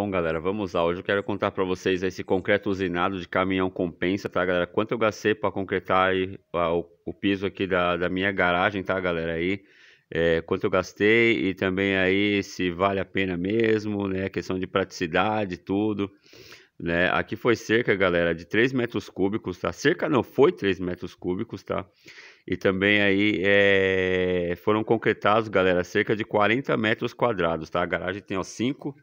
Bom, galera, vamos lá. Hoje eu quero contar para vocês esse concreto usinado de caminhão compensa, tá, galera? Quanto eu gastei para concretar aí, o, o, piso aqui da, da, minha garagem, tá, galera? Aí, é, quanto eu gastei e também aí se vale a pena mesmo, né? Questão de praticidade, tudo, né? Aqui foi cerca, galera, de 3 metros cúbicos, tá? Cerca não, foi 3 metros cúbicos, tá? E também aí é, foram concretados, galera, cerca de 40 metros quadrados, tá? A garagem tem, ó, 5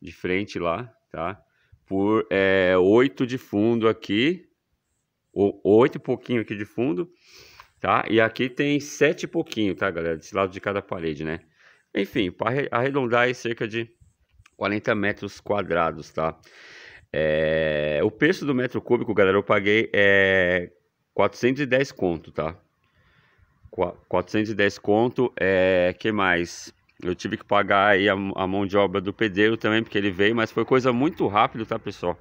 de frente lá, tá? Por é, 8 de fundo aqui, oito e pouquinho aqui de fundo, tá? E aqui tem sete e pouquinho, tá, galera? Desse lado de cada parede, né? Enfim, para arredondar aí cerca de 40 metros quadrados, tá? É... O preço do metro cúbico, galera, eu paguei é 410 conto, tá? 410 conto, é... que mais? Eu tive que pagar aí a, a mão de obra do pedreiro também, porque ele veio, mas foi coisa muito rápida, tá, pessoal?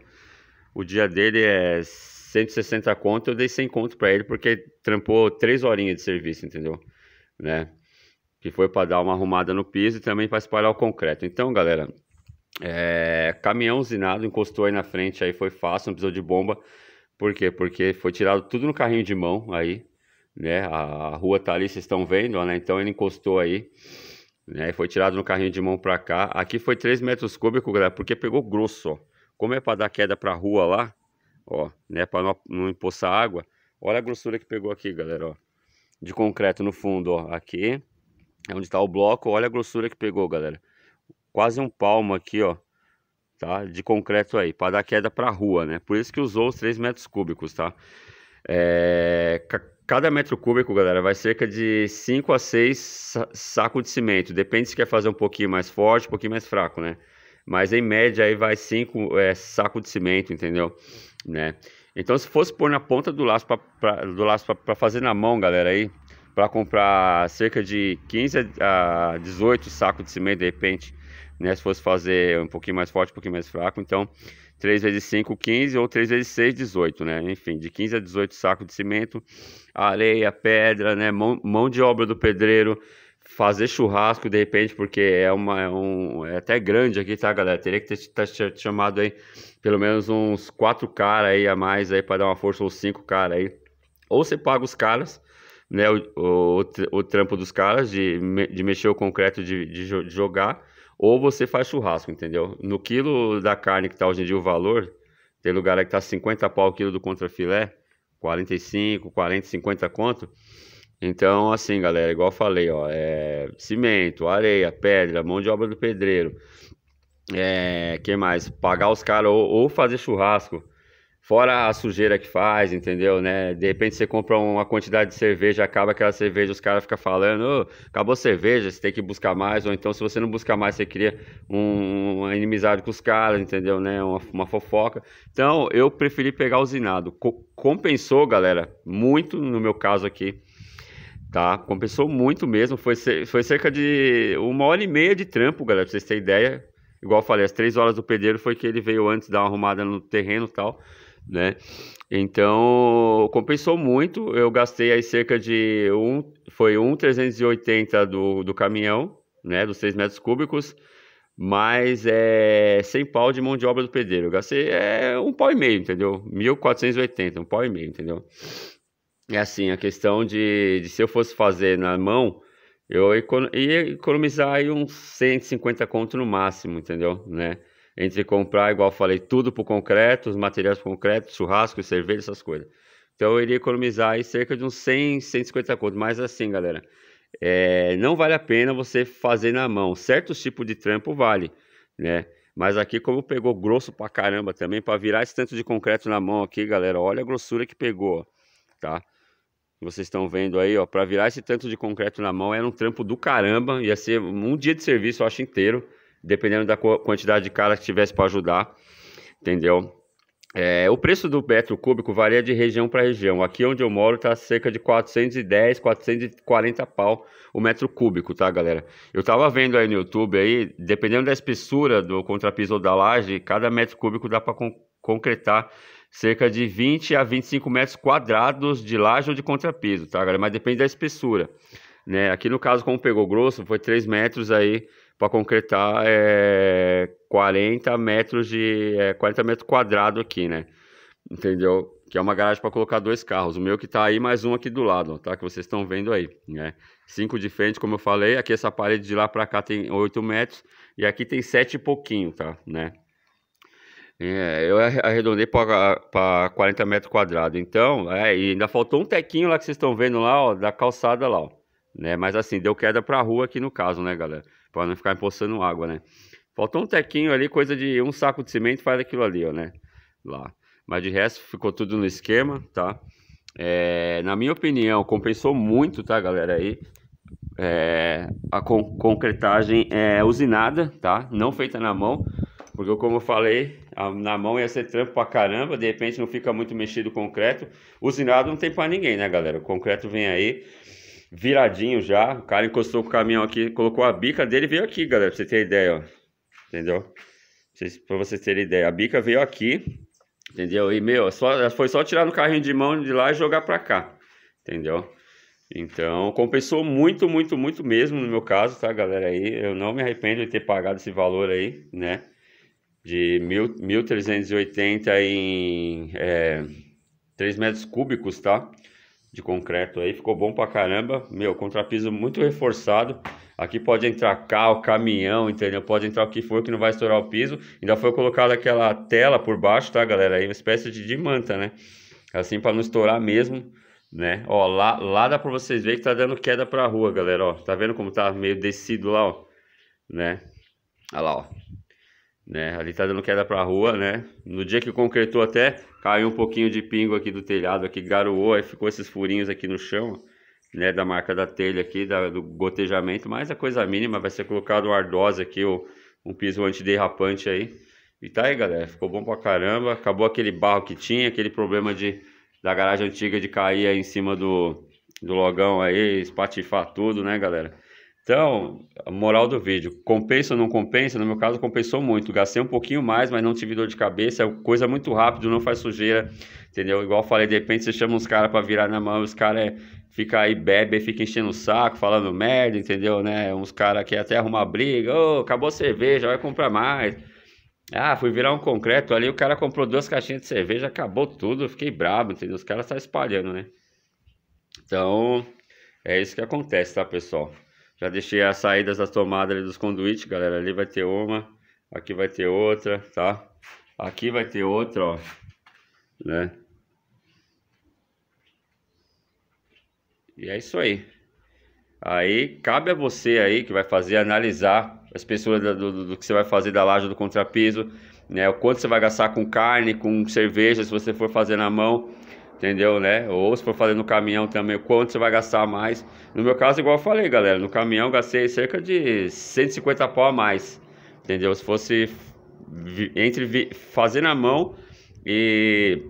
O dia dele é 160 conto, eu dei 100 conto para ele, porque trampou 3 horinhas de serviço, entendeu? Né? Que foi para dar uma arrumada no piso e também para espalhar o concreto. Então, galera, é, caminhão usinado, encostou aí na frente, aí foi fácil, não precisou de bomba. Por quê? Porque foi tirado tudo no carrinho de mão aí, né? A, a rua tá ali, vocês estão vendo, né? Então ele encostou aí né? Foi tirado no carrinho de mão para cá. Aqui foi 3 metros cúbicos, galera, porque pegou grosso, ó. Como é para dar queda para rua lá, ó, né, para não, não empoçar água. Olha a grossura que pegou aqui, galera, ó. De concreto no fundo, ó, aqui é onde tá o bloco. Olha a grossura que pegou, galera. Quase um palmo aqui, ó, tá? De concreto aí, para dar queda para rua, né? Por isso que usou os 3 metros cúbicos, tá? É... Cada metro cúbico, galera, vai cerca de 5 a 6 sacos de cimento. Depende se quer fazer um pouquinho mais forte, um pouquinho mais fraco, né? Mas em média aí vai 5 é, sacos de cimento, entendeu? Né? Então se fosse pôr na ponta do laço para fazer na mão, galera, aí para comprar cerca de 15 a 18 sacos de cimento de repente, né? Se fosse fazer um pouquinho mais forte, um pouquinho mais fraco, então 3 vezes 5, 15 ou 3 vezes 6, 18, né? Enfim, de 15 a 18 sacos de cimento, areia, pedra, né? Mão, mão de obra do pedreiro, fazer churrasco de repente, porque é uma é, um, é até grande aqui, tá, galera? Teria que ter, ter, tá, ter tá chamado aí pelo menos uns quatro caras aí a mais aí para dar uma força, ou cinco caras aí. Ou você paga os caras, né? O, o, o trampo dos caras de, de mexer o concreto, de, de jogar ou você faz churrasco, entendeu? No quilo da carne que tá hoje em dia o valor, tem lugar aí que tá 50 pau o quilo do contrafilé, 45, 40, 50 conto. Então, assim, galera, igual falei, ó, é cimento, areia, pedra, mão de obra do pedreiro, é, que mais? Pagar os caras ou, ou fazer churrasco. Fora a sujeira que faz, entendeu, né? De repente você compra uma quantidade de cerveja, acaba aquela cerveja, os caras ficam falando, oh, acabou a cerveja, você tem que buscar mais, ou então se você não buscar mais, você cria um, uma inimizade com os caras, entendeu, né? Uma, uma fofoca. Então, eu preferi pegar usinado. Co compensou, galera, muito no meu caso aqui, tá? Compensou muito mesmo, foi, foi cerca de uma hora e meia de trampo, galera, pra vocês terem ideia. Igual eu falei, as três horas do pedreiro foi que ele veio antes dar uma arrumada no terreno e tal né? Então, compensou muito. Eu gastei aí cerca de um, foi 1,380 do, do caminhão, né? Dos seis metros cúbicos, mas é sem pau de mão de obra do pedreiro. Eu gastei é, um pau e meio, entendeu? 1.480, um pau e meio, entendeu? É assim, a questão de, de se eu fosse fazer na mão, eu ia economizar aí uns 150 conto no máximo, entendeu? Né? entre comprar, igual falei, tudo para concreto, os materiais para concreto, churrasco, cerveja, essas coisas. Então eu iria economizar aí cerca de uns 100, 150 conto, mas assim, galera, é, não vale a pena você fazer na mão. Certos tipos de trampo vale, né? Mas aqui, como pegou grosso pra caramba também, para virar esse tanto de concreto na mão aqui, galera, olha a grossura que pegou, tá? Vocês estão vendo aí, ó, para virar esse tanto de concreto na mão era um trampo do caramba, ia ser um dia de serviço, eu acho, inteiro dependendo da quantidade de cara que tivesse para ajudar, entendeu? É, o preço do metro cúbico varia de região para região. Aqui onde eu moro tá cerca de 410, 440 pau o metro cúbico, tá, galera? Eu tava vendo aí no YouTube aí, dependendo da espessura do contrapiso ou da laje, cada metro cúbico dá para con concretar cerca de 20 a 25 metros quadrados de laje ou de contrapiso, tá, galera? Mas depende da espessura, né? Aqui no caso, como pegou grosso, foi 3 metros aí para concretar é, 40 metros de é, 40 metros quadrado aqui, né? Entendeu? Que é uma garagem para colocar dois carros. O meu que está aí, mais um aqui do lado, tá? Que vocês estão vendo aí, né? Cinco de frente, como eu falei. Aqui essa parede de lá para cá tem 8 metros e aqui tem sete e pouquinho, tá? Né? É, eu arredondei para 40 metros quadrados. Então, é, e ainda faltou um tequinho lá que vocês estão vendo lá, ó, da calçada lá, ó, né? Mas assim, deu queda para a rua aqui no caso, né, galera? para não ficar empoçando água, né? Faltou um tequinho ali, coisa de um saco de cimento faz aquilo ali, ó, né? Lá. Mas de resto ficou tudo no esquema, tá? É, na minha opinião, compensou muito, tá, galera? Aí é, a con concretagem é, usinada, tá? Não feita na mão, porque como eu falei, a, na mão ia ser trampo pra caramba, de repente não fica muito mexido o concreto. Usinado não tem pra ninguém, né, galera? O concreto vem aí viradinho já. O cara encostou com o caminhão aqui, colocou a bica dele veio aqui, galera, pra você ter ideia, ó. Entendeu? Pra vocês, terem ideia. A bica veio aqui, entendeu? E, meu, é só, é, foi só tirar no carrinho de mão de lá e jogar pra cá, entendeu? Então, compensou muito, muito, muito mesmo no meu caso, tá, galera? Aí, eu não me arrependo de ter pagado esse valor aí, né? De mil, 1.380 em é, 3 metros cúbicos, tá? de concreto aí, ficou bom pra caramba. Meu, contrapiso muito reforçado. Aqui pode entrar carro, caminhão, entendeu? Pode entrar o que for que não vai estourar o piso. Ainda foi colocada aquela tela por baixo, tá, galera? Aí uma espécie de, de manta, né? Assim para não estourar mesmo, né? Ó, lá, lá dá pra vocês verem que tá dando queda pra rua, galera, ó. Tá vendo como tá meio descido lá, ó? Né? Olha lá, ó. Né? Ali tá dando queda pra rua, né? No dia que concretou até, Caiu um pouquinho de pingo aqui do telhado, aqui garoou, aí ficou esses furinhos aqui no chão, né? Da marca da telha aqui, da, do gotejamento, mas a coisa mínima vai ser colocado um ardose aqui, ou um piso antiderrapante aí. E tá aí, galera, ficou bom pra caramba. Acabou aquele barro que tinha, aquele problema de, da garagem antiga de cair aí em cima do, do logão aí, espatifar tudo, né, galera? Então, a moral do vídeo, compensa ou não compensa? No meu caso, compensou muito. Gastei um pouquinho mais, mas não tive dor de cabeça. É coisa muito rápido, não faz sujeira, entendeu? Igual falei, de repente você chama uns caras para virar na mão, os caras é, aí, bebe, fica enchendo o saco, falando merda, entendeu? Né? Uns caras que até arrumam briga, oh, acabou a cerveja, vai comprar mais. Ah, fui virar um concreto ali, o cara comprou duas caixinhas de cerveja, acabou tudo, fiquei brabo, entendeu? Os caras tá espalhando, né? Então, é isso que acontece, tá, pessoal? Já deixei as saídas das tomadas ali dos conduítes, galera. Ali vai ter uma, aqui vai ter outra, tá? Aqui vai ter outra, ó, né? E é isso aí. Aí cabe a você aí que vai fazer analisar a espessura do, do, do que você vai fazer da laje do contrapiso, né? O quanto você vai gastar com carne, com cerveja, se você for fazer na mão entendeu, né? Ou se for fazer no caminhão também, quanto você vai gastar mais. No meu caso, igual eu falei, galera, no caminhão eu gastei cerca de 150 pau a mais, entendeu? Se fosse entre fazer na mão e,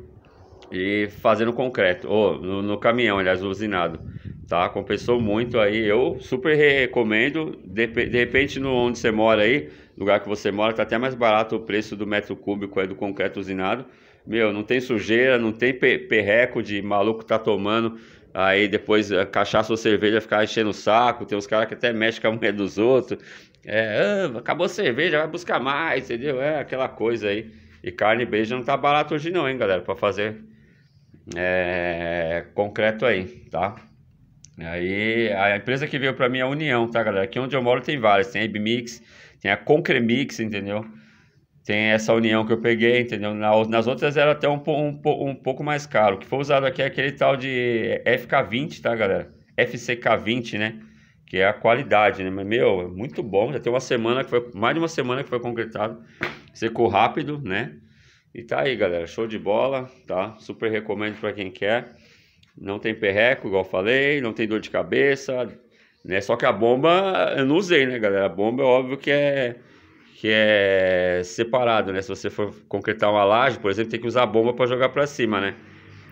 e fazer no concreto, ou no, no caminhão, aliás, usinado. Tá, compensou muito aí. Eu super recomendo. De, de repente, no onde você mora aí, lugar que você mora, tá até mais barato o preço do metro cúbico aí do concreto usinado meu, não tem sujeira, não tem perreco de maluco tá tomando, aí depois a eh, cachaça ou cerveja ficar enchendo o saco, tem uns caras que até mexem com a mulher dos outros, é, ah, acabou a cerveja, vai buscar mais, entendeu? É aquela coisa aí. E carne e beijo não tá barato hoje não, hein, galera, pra fazer é, concreto aí, tá? Aí a empresa que veio para mim é a União, tá, galera? Aqui onde eu moro tem várias, tem a Ibmix, tem a Concremix, entendeu? tem essa união que eu peguei, entendeu? Nas outras era até um, um, um pouco mais caro. O que foi usado aqui é aquele tal de FK20, tá, galera? FCK20, né? Que é a qualidade, né? Mas, meu, é muito bom. Já tem uma semana que foi, mais de uma semana que foi concretado. Secou rápido, né? E tá aí, galera. Show de bola, tá? Super recomendo para quem quer. Não tem perreco, igual falei. Não tem dor de cabeça, né? Só que a bomba eu não usei, né, galera? A bomba é óbvio que é que é separado, né? Se você for concretar uma laje, por exemplo, tem que usar bomba para jogar para cima, né?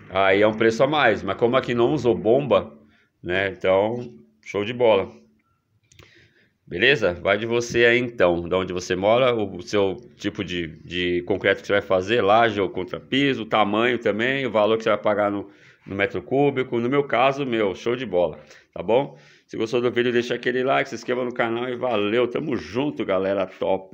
Aí é um preço a mais, mas como aqui não usou bomba, né? Então, show de bola. Beleza? Vai de você aí então, de onde você mora, o seu tipo de, de concreto que você vai fazer, laje ou contrapiso, o tamanho também, o valor que você vai pagar no, no metro cúbico. No meu caso, meu, show de bola, tá bom? Se gostou do vídeo, deixa aquele like, se inscreva no canal e valeu. Tamo junto, galera top!